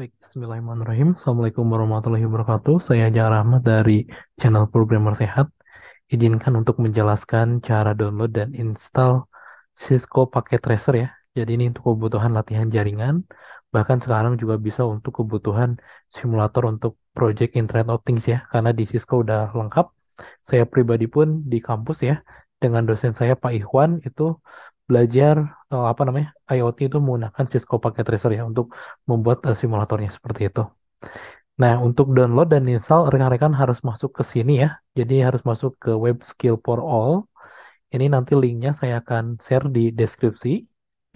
Baik, Bismillahirrahmanirrahim. Assalamualaikum warahmatullahi wabarakatuh. Saya Jara Rahmat dari channel Programmer Sehat. Izinkan untuk menjelaskan cara download dan install Cisco Packet Tracer ya. Jadi ini untuk kebutuhan latihan jaringan, bahkan sekarang juga bisa untuk kebutuhan simulator untuk project Internet of Things ya, karena di Cisco udah lengkap. Saya pribadi pun di kampus ya, dengan dosen saya Pak Ikhwan itu belajar uh, apa namanya IoT itu menggunakan Cisco Packet Tracer ya untuk membuat uh, simulatornya seperti itu. Nah, untuk download dan install rekan-rekan harus masuk ke sini ya. Jadi harus masuk ke web skill for all. Ini nanti linknya saya akan share di deskripsi.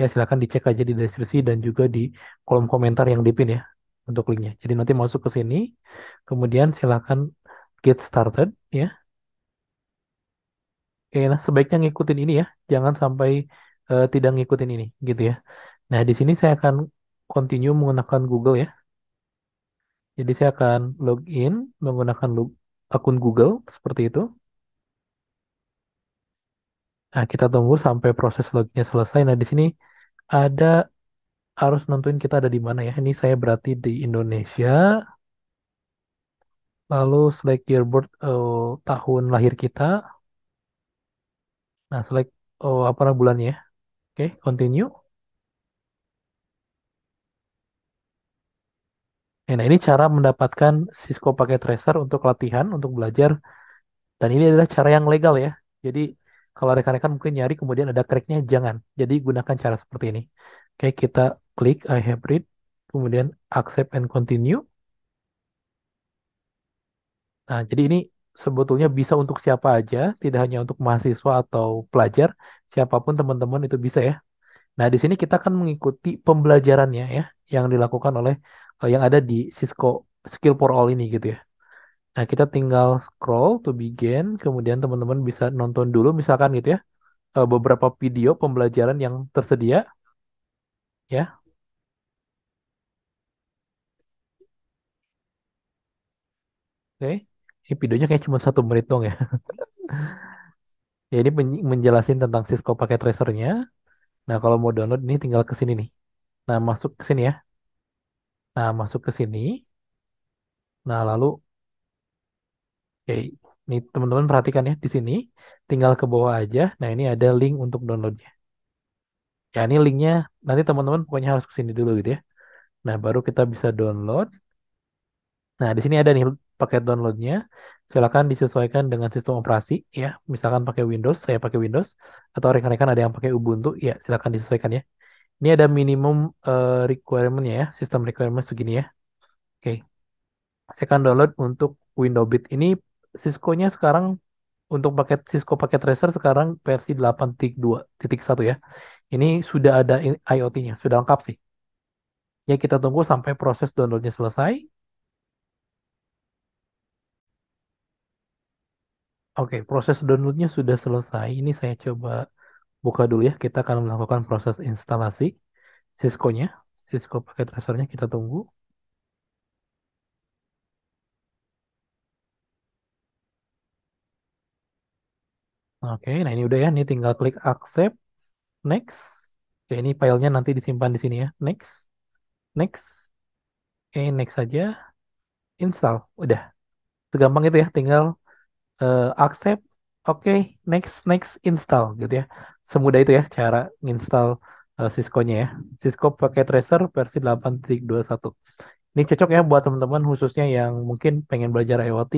Ya, silahkan dicek aja di deskripsi dan juga di kolom komentar yang dipin ya untuk linknya. Jadi nanti masuk ke sini, kemudian silahkan get started ya. Oke, nah, sebaiknya ngikutin ini ya, jangan sampai uh, tidak ngikutin ini gitu ya. Nah, di sini saya akan continue menggunakan Google ya. Jadi saya akan login menggunakan log akun Google seperti itu. Nah, kita tunggu sampai proses loginnya selesai. Nah, di sini ada harus nentuin kita ada di mana ya. Ini saya berarti di Indonesia. Lalu select your uh, eh, tahun lahir kita. Nah, select oh, apa bulannya ya. Oke, continue. Nah, ini cara mendapatkan Cisco pakai tracer untuk latihan, untuk belajar. Dan ini adalah cara yang legal ya. Jadi, kalau rekan-rekan mungkin nyari kemudian ada cracknya, jangan. Jadi, gunakan cara seperti ini. Oke, kita klik I have read, kemudian accept and continue. Nah, jadi ini sebetulnya bisa untuk siapa aja, tidak hanya untuk mahasiswa atau pelajar, siapapun teman-teman itu bisa ya. Nah, di sini kita akan mengikuti pembelajarannya ya yang dilakukan oleh eh, yang ada di Cisco Skill for All ini gitu ya. Nah, kita tinggal scroll to begin, kemudian teman-teman bisa nonton dulu misalkan gitu ya eh, beberapa video pembelajaran yang tersedia ya. Oke. Okay. Ini videonya kayak cuma satu menit dong ya. Jadi ya, menjelaskan tentang Cisco pakai tracernya. Nah, kalau mau download ini tinggal ke sini nih. Nah, masuk ke sini ya. Nah, masuk ke sini. Nah, lalu oke, ini teman-teman perhatikan ya di sini, tinggal ke bawah aja. Nah, ini ada link untuk downloadnya. Ya, ini linknya nanti teman-teman pokoknya harus ke sini dulu gitu ya. Nah, baru kita bisa download. Nah, di sini ada nih paket downloadnya silakan disesuaikan dengan sistem operasi ya misalkan pakai Windows saya pakai Windows atau rekan-rekan ada yang pakai Ubuntu ya silakan disesuaikan ya ini ada minimum uh, requirementnya ya sistem requirement segini ya oke okay. saya akan download untuk Windows bit ini Cisco-nya sekarang untuk paket Cisco paket Tracer sekarang versi 8.2.1 ya ini sudah ada IoT-nya sudah lengkap sih ya kita tunggu sampai proses downloadnya selesai Oke, proses downloadnya sudah selesai. Ini saya coba buka dulu ya. Kita akan melakukan proses instalasi Cisco-nya. Cisco paket tracernya kita tunggu. Oke, nah ini udah ya. Ini tinggal klik accept, next. Okay, ini filenya nanti disimpan di sini ya. Next, next, okay, next saja, install. Udah, segampang itu ya. Tinggal uh, accept, oke, okay, next, next, install gitu ya. Semudah itu ya cara install uh, Cisco-nya ya. Cisco pakai Tracer versi 8.21. Ini cocok ya buat teman-teman khususnya yang mungkin pengen belajar IoT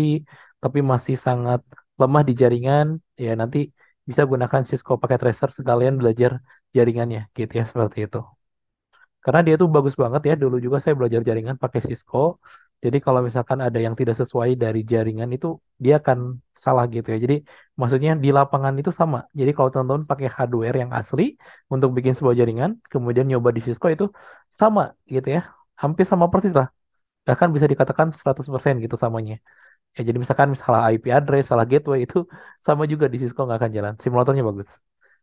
tapi masih sangat lemah di jaringan, ya nanti bisa gunakan Cisco pakai Tracer sekalian belajar jaringannya gitu ya seperti itu. Karena dia tuh bagus banget ya, dulu juga saya belajar jaringan pakai Cisco, jadi kalau misalkan ada yang tidak sesuai dari jaringan itu dia akan salah gitu ya. Jadi maksudnya di lapangan itu sama. Jadi kalau teman-teman pakai hardware yang asli untuk bikin sebuah jaringan, kemudian nyoba di Cisco itu sama gitu ya. Hampir sama persis lah. Bahkan bisa dikatakan 100% gitu samanya. Ya jadi misalkan salah IP address, salah gateway itu sama juga di Cisco nggak akan jalan. Simulatornya bagus.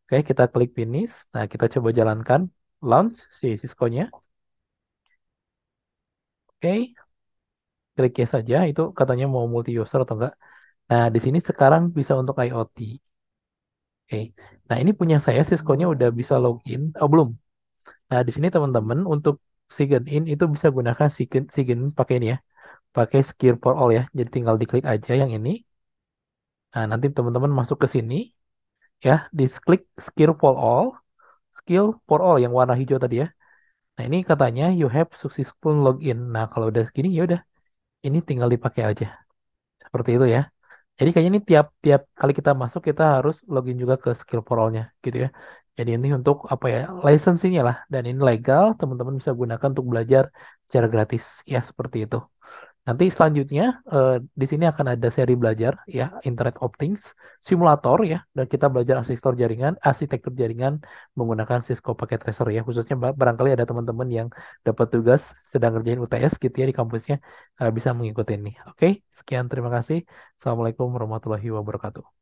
Oke, kita klik finish. Nah, kita coba jalankan launch si Cisco-nya. Oke, kliknya saja itu katanya mau multi user atau enggak. Nah, di sini sekarang bisa untuk IoT. Oke. Nah, ini punya saya Cisco-nya udah bisa login. Oh, belum. Nah, di sini teman-teman untuk sign in itu bisa gunakan sign sign pakai ini ya. Pakai secure for all ya. Jadi tinggal diklik aja yang ini. Nah, nanti teman-teman masuk ke sini ya, di klik secure for all, skill for all yang warna hijau tadi ya. Nah, ini katanya you have successful login. Nah, kalau udah segini ya udah ini tinggal dipakai aja. Seperti itu ya. Jadi kayaknya ini tiap-tiap kali kita masuk kita harus login juga ke skill portalnya gitu ya. Jadi ini untuk apa ya lisensinya lah dan ini legal teman-teman bisa gunakan untuk belajar secara gratis ya seperti itu. Nanti selanjutnya uh, di sini akan ada seri belajar ya Internet of Things, simulator ya dan kita belajar arsitektur jaringan, arsitektur jaringan menggunakan Cisco Packet Tracer ya khususnya barangkali ada teman-teman yang dapat tugas sedang kerjain UTS gitu ya di kampusnya uh, bisa mengikuti ini. Oke, sekian terima kasih. Assalamualaikum warahmatullahi wabarakatuh.